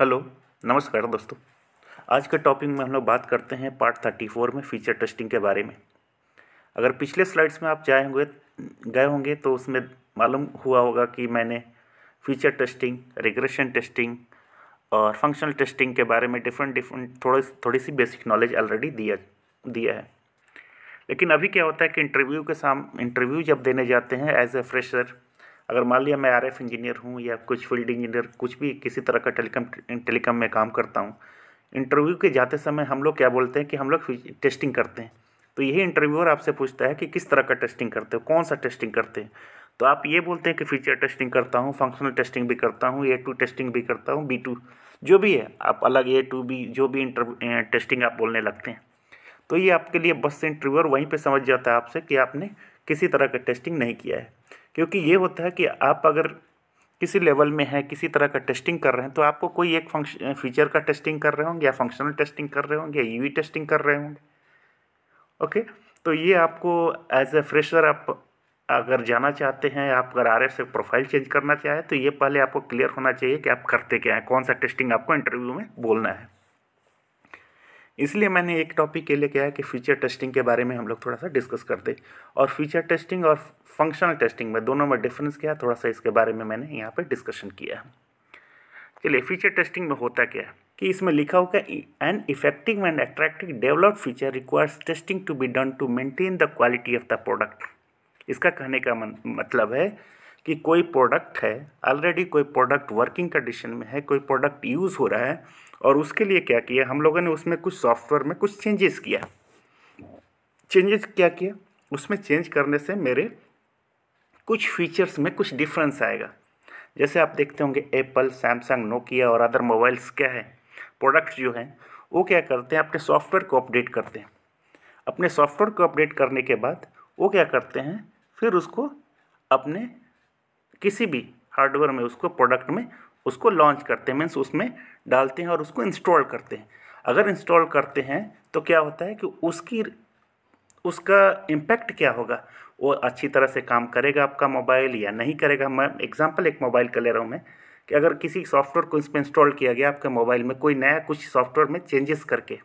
Hello नमस्कार दोस्तों आज के टॉपिक में हम लोग बात करते हैं पार्ट थर्टी फोर में फीचर टेस्टिंग के बारे में अगर पिछले स्लाइड्स में आप जाए होंगे गए होंगे तो उसमें मालूम हुआ होगा कि मैंने फीचर टेस्टिंग रिग्रेशन टेस्टिंग और फंक्शनल टेस्टिंग के बारे में डिफरेंट डिफरेंट थोड़ी थोड़ी सी बेसिक नॉलेज ऑलरेडी दिया दिया है लेकिन अभी क्या होता है कि इंटरव्यू के साम इंटरव्यू जब देने जाते हैं एज ए फ्रेशर अगर मान लिया मैं आरएफ इंजीनियर हूँ या कुछ फील्ड इंजीनियर कुछ भी किसी तरह का टेलीकॉम टेलीकॉम में काम करता हूँ इंटरव्यू के जाते समय हम लोग क्या बोलते हैं कि हम लोग टेस्टिंग करते हैं तो यही इंटरव्यूअर आपसे पूछता है कि किस तरह का टेस्टिंग करते हो कौन सा टेस्टिंग करते हैं तो आप ये बोलते हैं कि फीचर टेस्टिंग करता हूँ फंक्शनल टेस्टिंग भी करता हूँ ए टू टेस्टिंग भी करता हूँ बी टू जो भी है आप अलग ए टू बी जो भी इंटर टेस्टिंग आप बोलने लगते हैं तो ये आपके लिए बस इंटरव्यूअर वहीं पर समझ जाता है आपसे कि आपने किसी तरह का टेस्टिंग नहीं किया है क्योंकि ये होता है कि आप अगर किसी लेवल में है किसी तरह का टेस्टिंग कर रहे हैं तो आपको कोई एक फंक्शन फीचर का टेस्टिंग कर रहे होंगे या फंक्शनल टेस्टिंग कर रहे होंगे या यूवी e टेस्टिंग कर रहे होंगे ओके तो ये आपको एज ए फ्रेशर आप अगर जाना चाहते हैं आप अगर आर से प्रोफाइल चेंज करना चाहें तो ये पहले आपको क्लियर होना चाहिए कि आप करते क्या हैं कौन सा टेस्टिंग आपको इंटरव्यू में बोलना है इसलिए मैंने एक टॉपिक के लिए किया है कि फीचर टेस्टिंग के बारे में हम लोग थोड़ा सा डिस्कस कर दें और फीचर टेस्टिंग और फंक्शनल टेस्टिंग में दोनों में डिफरेंस क्या है थोड़ा सा इसके बारे में मैंने यहाँ पर डिस्कशन किया है चलिए फीचर टेस्टिंग में होता क्या है कि इसमें लिखा होगा an effective and attractive developed feature requires testing to be done to maintain the quality of the product इसका कहने का मतलब है कि कोई प्रोडक्ट है ऑलरेडी कोई प्रोडक्ट वर्किंग कंडीशन में है कोई प्रोडक्ट यूज़ हो रहा है और उसके लिए क्या किया हम लोगों ने उसमें कुछ सॉफ्टवेयर में कुछ चेंजेस किया चेंजेस क्या किया उसमें चेंज करने से मेरे कुछ फीचर्स में कुछ डिफरेंस आएगा जैसे आप देखते होंगे एप्पल सैमसंग नोकिया और अदर मोबाइल्स क्या है प्रोडक्ट्स जो हैं वो क्या करते हैं अपने सॉफ्टवेयर को अपडेट करते हैं अपने सॉफ्टवेयर को अपडेट करने के बाद वो क्या करते हैं फिर उसको अपने किसी भी हार्डवेयर में उसको प्रोडक्ट में उसको लॉन्च करते हैं मीन्स उसमें डालते हैं और उसको इंस्टॉल करते हैं अगर इंस्टॉल करते हैं तो क्या होता है कि उसकी उसका इम्पैक्ट क्या होगा वो अच्छी तरह से काम करेगा आपका मोबाइल या नहीं करेगा मैं एग्ज़ाम्पल एक मोबाइल का ले रहा हूँ मैं कि अगर किसी सॉफ्टवेयर को इसमें इंस्टॉल किया गया आपके मोबाइल में कोई नया कुछ सॉफ्टवेयर में चेंजेस करके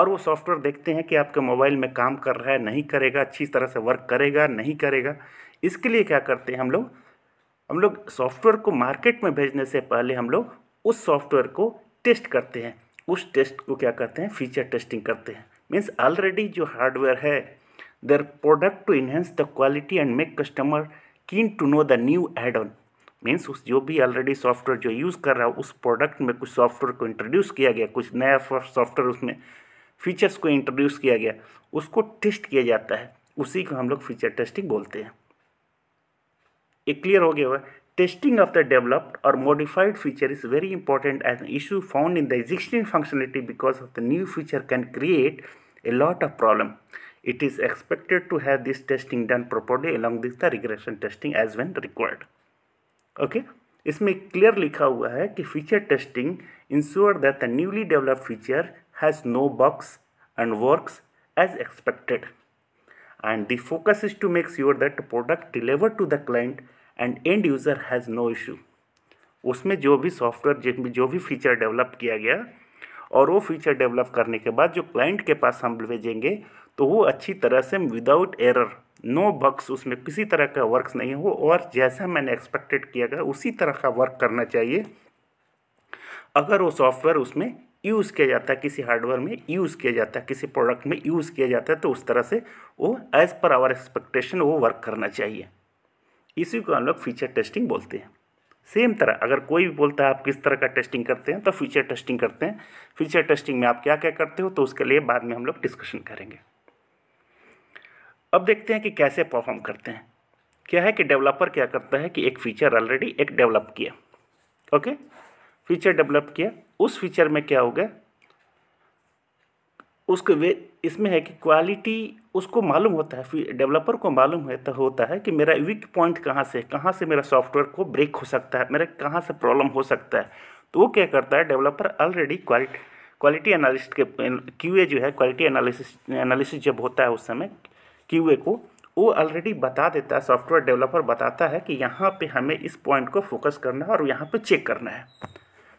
और वो सॉफ्टवेयर देखते हैं कि आपके मोबाइल में काम कर रहा है नहीं करेगा अच्छी तरह से वर्क करेगा नहीं करेगा इसके लिए क्या करते हैं हम लोग हम लोग सॉफ्टवेयर को मार्केट में भेजने से पहले हम लोग उस सॉफ्टवेयर को टेस्ट करते हैं उस टेस्ट को क्या करते हैं फीचर टेस्टिंग करते हैं मीन्स ऑलरेडी जो हार्डवेयर है their product to enhance the quality and make customer keen to know the new add on means उस जो भी ऑलरेडी सॉफ्टवेयर जो यूज़ कर रहा है उस प्रोडक्ट में कुछ सॉफ्टवेयर को इंट्रोड्यूस किया गया कुछ नया सॉफ्टवेयर उसमें फीचर्स को इंट्रोड्यूस किया गया उसको टेस्ट किया जाता है उसी को हम लोग फीचर टेस्टिंग बोलते हैं ये क्लियर हो गया हुआ Testing of the developed or modified feature is very important as an issue found in the existing functionality because of the new feature can create a lot of problem. It is expected to have this testing done properly along with the regression testing as when required. Okay. this may clearly cover feature testing ensure that the newly developed feature has no bugs and works as expected. And the focus is to make sure that the product delivered to the client and end user has no issue उसमें जो भी software जो भी feature develop किया गया और वो feature develop करने के बाद जो क्लाइंट के पास हम भेजेंगे तो वो अच्छी तरह से विदाउट एरर नो बक्स उसमें किसी तरह का वर्क नहीं हो और जैसा मैंने एक्सपेक्टेड किया गया उसी तरह का वर्क करना चाहिए अगर वो सॉफ्टवेयर उसमें यूज़ किया जाता है किसी हार्डवेयर में यूज़ किया जाता है किसी प्रोडक्ट में यूज़ किया जाता है तो उस तरह से वो एज़ पर आवर एक्सपेक्टेशन वो वर्क करना चाहिए इसी को हम लोग फीचर टेस्टिंग बोलते हैं सेम तरह अगर कोई भी बोलता है आप किस तरह का टेस्टिंग करते हैं तो फीचर टेस्टिंग करते हैं फीचर टेस्टिंग में आप क्या क्या करते हो तो उसके लिए बाद में हम लोग डिस्कशन करेंगे अब देखते हैं कि कैसे परफॉर्म करते हैं क्या है कि डेवलपर क्या करता है कि एक फीचर ऑलरेडी एक डेवलप किया ओके फीचर डेवलप किया उस फीचर में क्या हो गया उसके वे इसमें है कि क्वालिटी उसको मालूम होता है डेवलपर को मालूम है तो होता है कि मेरा वीक पॉइंट कहाँ से कहाँ से मेरा सॉफ्टवेयर को ब्रेक हो सकता है मेरा कहाँ से प्रॉब्लम हो सकता है तो वो क्या करता है developer already quality quality analyst के क्यू जो है क्वालिटी एनालिसिस एनालिसिस जब होता है उस समय क्यू को वो ऑलरेडी बता देता है सॉफ्टवेयर डेवलपर बताता है कि यहाँ पे हमें इस पॉइंट को फोकस करना है और यहाँ पे चेक करना है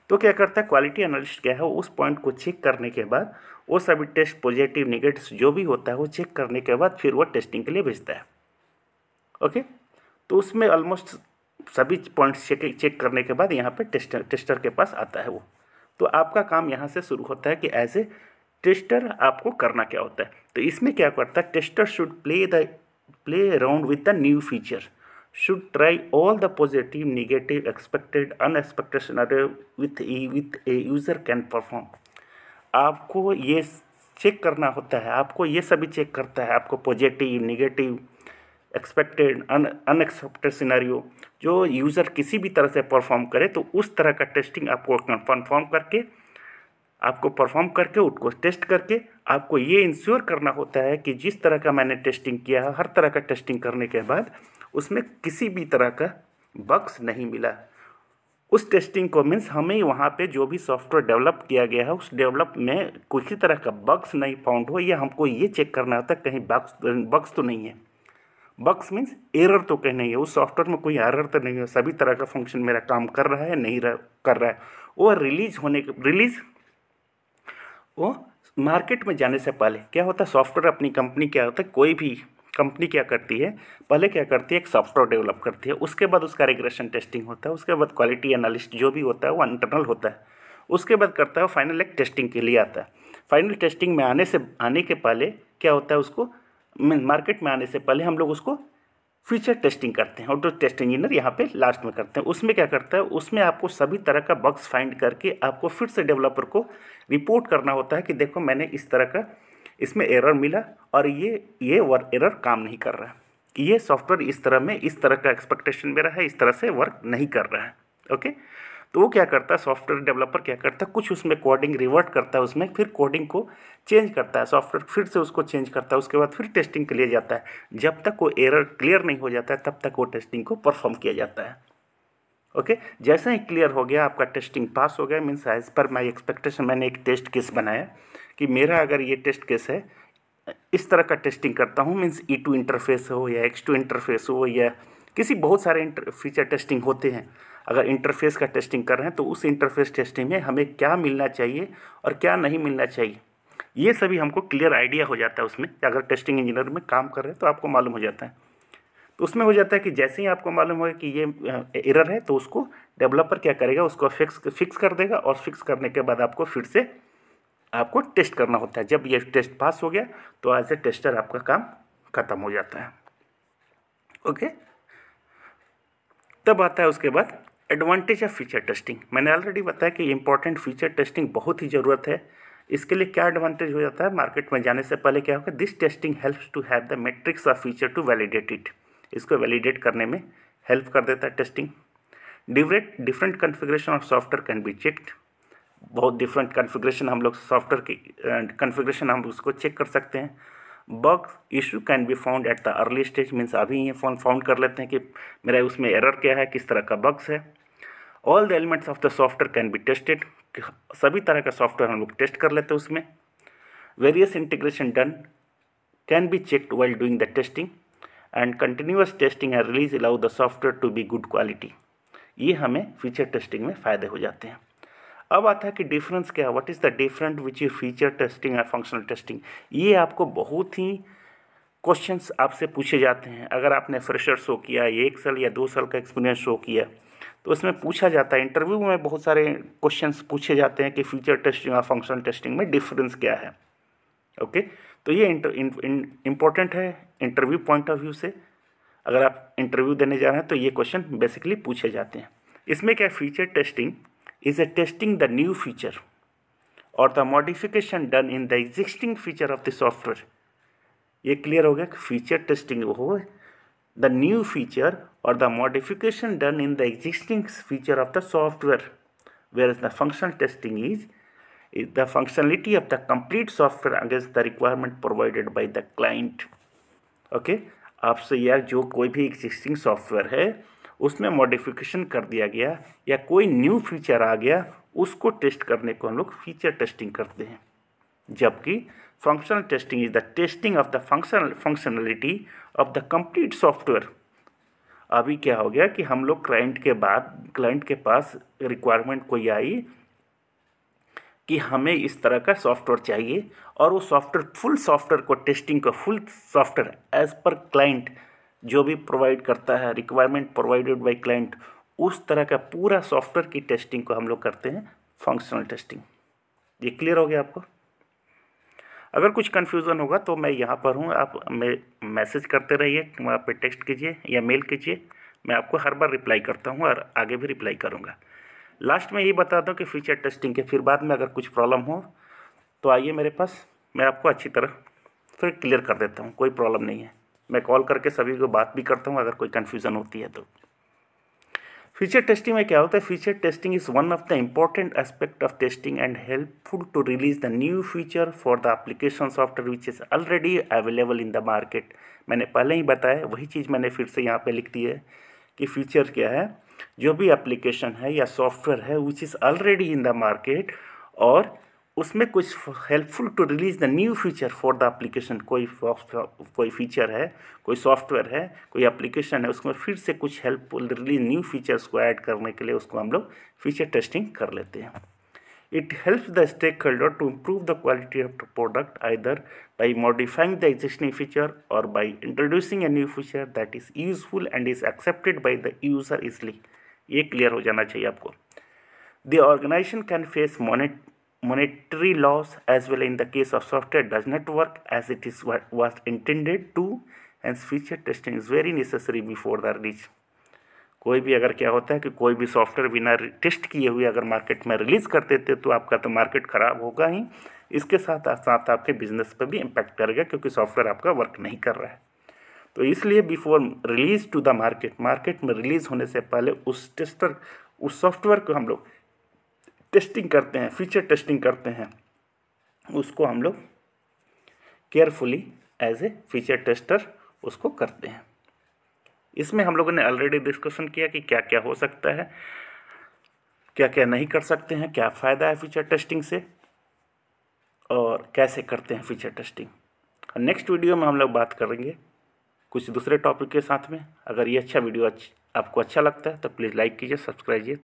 तो क्या करता है क्वालिटी एनालिस्ट क्या है उस पॉइंट को चेक करने के बाद वो सभी टेस्ट पॉजिटिव निगेटिव जो भी होता है वो चेक करने के बाद फिर वो टेस्टिंग के लिए भेजता है ओके तो उसमें ऑलमोस्ट सभी पॉइंट्स चेक चेक करने के बाद यहाँ पे टेस्टर टेस्टर के पास आता है वो तो आपका काम यहाँ से शुरू होता है कि एज ए टेस्टर आपको करना क्या होता है तो इसमें क्या करता है tester should play the play around with the new feature should try all the positive, negative, expected, unexpected scenario with a, with a user can perform. आपको ये चेक करना होता है आपको ये सभी चेक करता है आपको positive negative expected unexpected scenario जो यूज़र किसी भी तरह से परफॉर्म करे तो उस तरह का टेस्टिंग आपको कन्फर्म करके आपको परफॉर्म करके उसको टेस्ट करके आपको ये इंश्योर करना होता है कि जिस तरह का मैंने टेस्टिंग किया है हर तरह का टेस्टिंग करने के बाद उसमें किसी भी तरह का बक्स नहीं मिला उस टेस्टिंग को मीन्स हमें वहाँ पे जो भी सॉफ्टवेयर डेवलप किया गया है उस डेवलप में किसी तरह का बक्स नहीं फाउंड हो या हमको ये चेक करना होता है कहीं बक्स बक्स तो नहीं है बक्स मीन्स एरर तो कहीं नहीं है उस सॉफ्टवेयर में कोई एरर तो नहीं है सभी तरह का फंक्शन मेरा काम कर रहा है नहीं रह, कर रहा है वो रिलीज होने के रिलीज़ वो मार्केट में जाने से पहले क्या होता है सॉफ्टवेयर अपनी कंपनी क्या होता है कोई भी कंपनी क्या करती है पहले क्या करती है एक सॉफ्टवेयर डेवलप करती है उसके बाद उसका रेगुलेशन टेस्टिंग होता है उसके बाद क्वालिटी एनालिस्ट जो भी होता है वो इंटरनल होता है उसके बाद करता है फाइनल एक टेस्टिंग के लिए आता है फाइनल टेस्टिंग में आने से आने के पहले क्या होता है उसको मार्केट में आने से पहले हम लोग उसको फीचर टेस्टिंग करते हैं ऑटो टेस्ट इंजीनियर यहाँ पे लास्ट में करते हैं उसमें क्या करता है उसमें आपको सभी तरह का बग्स फाइंड करके आपको फिर से डेवलपर को रिपोर्ट करना होता है कि देखो मैंने इस तरह का इसमें एरर मिला और ये ये वर्क एरर काम नहीं कर रहा है ये सॉफ्टवेयर इस तरह में इस तरह का एक्सपेक्टेशन मेरा है इस तरह से वर्क नहीं कर रहा है ओके तो वो क्या करता है सॉफ्टवेयर डेवलपर क्या करता है कुछ उसमें कोडिंग रिवर्ट करता है उसमें फिर कोडिंग को चेंज करता है सॉफ्टवेयर फिर से उसको चेंज करता है उसके बाद फिर टेस्टिंग के लिए जाता है जब तक वो एरर क्लियर नहीं हो जाता है तब तक वो टेस्टिंग को परफॉर्म किया जाता है ओके जैसे ही क्लियर हो गया आपका टेस्टिंग पास हो गया means as per my expectation मैंने एक टेस्ट केस बनाया कि मेरा अगर ये टेस्ट केस है इस तरह का टेस्टिंग करता हूँ मीन्स ई टू इंटरफेस हो या एक्स टू इंटरफेस हो या किसी बहुत सारे फीचर टेस्टिंग होते हैं अगर इंटरफेस का टेस्टिंग कर रहे हैं तो उस इंटरफेस टेस्टिंग में हमें क्या मिलना चाहिए और क्या नहीं मिलना चाहिए ये सभी हमको क्लियर आइडिया हो जाता है उसमें अगर टेस्टिंग इंजीनियर में काम कर रहे हैं तो आपको मालूम हो जाता है तो उसमें हो जाता है कि जैसे ही आपको मालूम होगा कि ये एरर है तो उसको डेवलपर क्या करेगा उसको फिक्स फिक्स कर देगा और फिक्स करने के बाद आपको फिर से आपको टेस्ट करना होता है जब ये टेस्ट पास हो गया तो एज ए टेस्टर आपका काम खत्म हो जाता है ओके तब आता है उसके बाद एडवांटेज ऑफ फीचर टेस्टिंग मैंने ऑलरेडी बताया कि इंपॉर्टेंट फीचर टेस्टिंग बहुत ही ज़रूरत है इसके लिए क्या एडवांटेज हो जाता है मार्केट में जाने से पहले क्या होगा this testing helps to have the metrics of feature to validate it इसको वैलिडेट करने में हेल्प कर देता है testing different different configuration of software can be check बहुत डिफरेंट कन्फिग्रेशन हम लोग सॉफ्टवेयर की कन्फिग्रेशन हम उसको चेक कर सकते हैं bugs issue can be found at the early stage means अभी ये फोन फाउंड कर लेते हैं कि मेरा उसमें एरर क्या है किस तरह का बग्स है all the elements of the software can be tested सभी तरह का सॉफ्टवेयर हम लोग टेस्ट कर लेते हैं उसमें various integration done can be check well doing the testing and continuous testing and release allow the software to be good quality ये हमें फीचर टेस्टिंग में फ़ायदे हो जाते हैं अब आता है कि डिफरेंस क्या है what is the different which you feature testing and functional testing ये आपको बहुत ही क्वेश्चंस आपसे पूछे जाते हैं अगर आपने फ्रेशर शो किया या एक साल या दो साल का एक्सपीरियंस शो किया तो इसमें पूछा जाता है इंटरव्यू में बहुत सारे क्वेश्चन पूछे जाते हैं कि फीचर टेस्टिंग और फंक्शनल टेस्टिंग में डिफरेंस क्या है ओके तो ये इंपॉर्टेंट है इंटरव्यू पॉइंट ऑफ व्यू से अगर आप इंटरव्यू देने जा रहे हैं तो ये क्वेश्चन बेसिकली पूछे जाते हैं इसमें क्या feature testing is a testing the new feature और the modification done in the existing feature of the software ये क्लियर हो गया कि फीचर टेस्टिंग हो द न्यू फीचर और the modification done in the existing feature of the software where is the functional testing is is the functionality of the complete software against the requirement provided by the client okay आपसे यार जो कोई भी existing software है उसमें modification कर दिया गया या कोई न्यू फीचर आ गया उसको टेस्ट करने को हम लोग फीचर टेस्टिंग करते हैं जबकि functional testing is the testing of the functional functionality of the complete software अभी क्या हो गया कि हम लोग क्लाइंट के बाद क्लाइंट के पास रिक्वायरमेंट कोई आई कि हमें इस तरह का सॉफ्टवेयर चाहिए और वो सॉफ्टवेयर फुल सॉफ्टवेयर को टेस्टिंग का फुल सॉफ्टवेयर एज पर क्लाइंट जो भी प्रोवाइड करता है रिक्वायरमेंट प्रोवाइडेड बाई क्लाइंट उस तरह का पूरा सॉफ्टवेयर की टेस्टिंग को हम लोग करते हैं फंक्शनल टेस्टिंग ये क्लियर हो गया आपको अगर कुछ कन्फ्यूज़न होगा तो मैं यहाँ पर हूँ आप मैसेज करते रहिए वहाँ पे टेक्स्ट कीजिए या मेल कीजिए मैं आपको हर बार रिप्लाई करता हूँ और आगे भी रिप्लाई करूँगा लास्ट में ये बता दूँ कि फीचर टेस्टिंग के फिर बाद में अगर कुछ प्रॉब्लम हो तो आइए मेरे पास मैं आपको अच्छी तरह फिर क्लियर कर देता हूँ कोई प्रॉब्लम नहीं है मैं कॉल करके सभी को बात भी करता हूँ अगर कोई कन्फ्यूज़न होती है तो फीचर टेस्टिंग में क्या होता है feature testing is one of the important aspect of testing and helpful to release the new feature for the application software which is already available in the market मैंने पहले ही बताया वही चीज़ मैंने फिर से यहाँ पे लिख दी है कि फीचर क्या है जो भी एप्लीकेशन है या सॉफ्टवेयर है which is already in the market और उसमें कुछ helpful to release the new feature for the application कोई कोई फीचर है कोई सॉफ्टवेयर है कोई एप्लीकेशन है उसमें फिर से कुछ हेल्पफुल रिलीज न्यू फीचर्स को ऐड करने के लिए उसको हम लोग फीचर टेस्टिंग कर लेते हैं it help the stakeholder to improve the quality of the product either by modifying the existing feature और by introducing a new feature that is useful and is accepted by the user easily ये clear हो जाना चाहिए आपको the organization can face monet monetary loss as well in the case of software does not work as it is what was intended to and feature testing is very necessary before the release कोई भी अगर क्या होता है कि कोई भी software बिना टेस्ट किए हुए अगर मार्केट में रिलीज़ कर देते तो आपका तो मार्केट ख़राब होगा ही इसके साथ साथ आपके बिजनेस पर भी इम्पैक्ट करेगा क्योंकि सॉफ्टवेयर आपका वर्क नहीं कर रहा है तो इसलिए before release to the market market में रिलीज़ होने से पहले उस टेस्टर उस सॉफ्टवेयर को हम लोग टेस्टिंग करते हैं फीचर टेस्टिंग करते हैं उसको हम लोग carefully as a feature tester उसको करते हैं इसमें हम लोगों ने ऑलरेडी डिस्कशन किया कि क्या क्या हो सकता है क्या क्या नहीं कर सकते हैं क्या फ़ायदा है फीचर टेस्टिंग से और कैसे करते हैं फीचर टेस्टिंग और नेक्स्ट वीडियो में हम लोग बात करेंगे कुछ दूसरे टॉपिक के साथ में अगर ये अच्छा वीडियो आपको अच्छा लगता है तो प्लीज़ लाइक कीजिए सब्सक्राइब कीजिए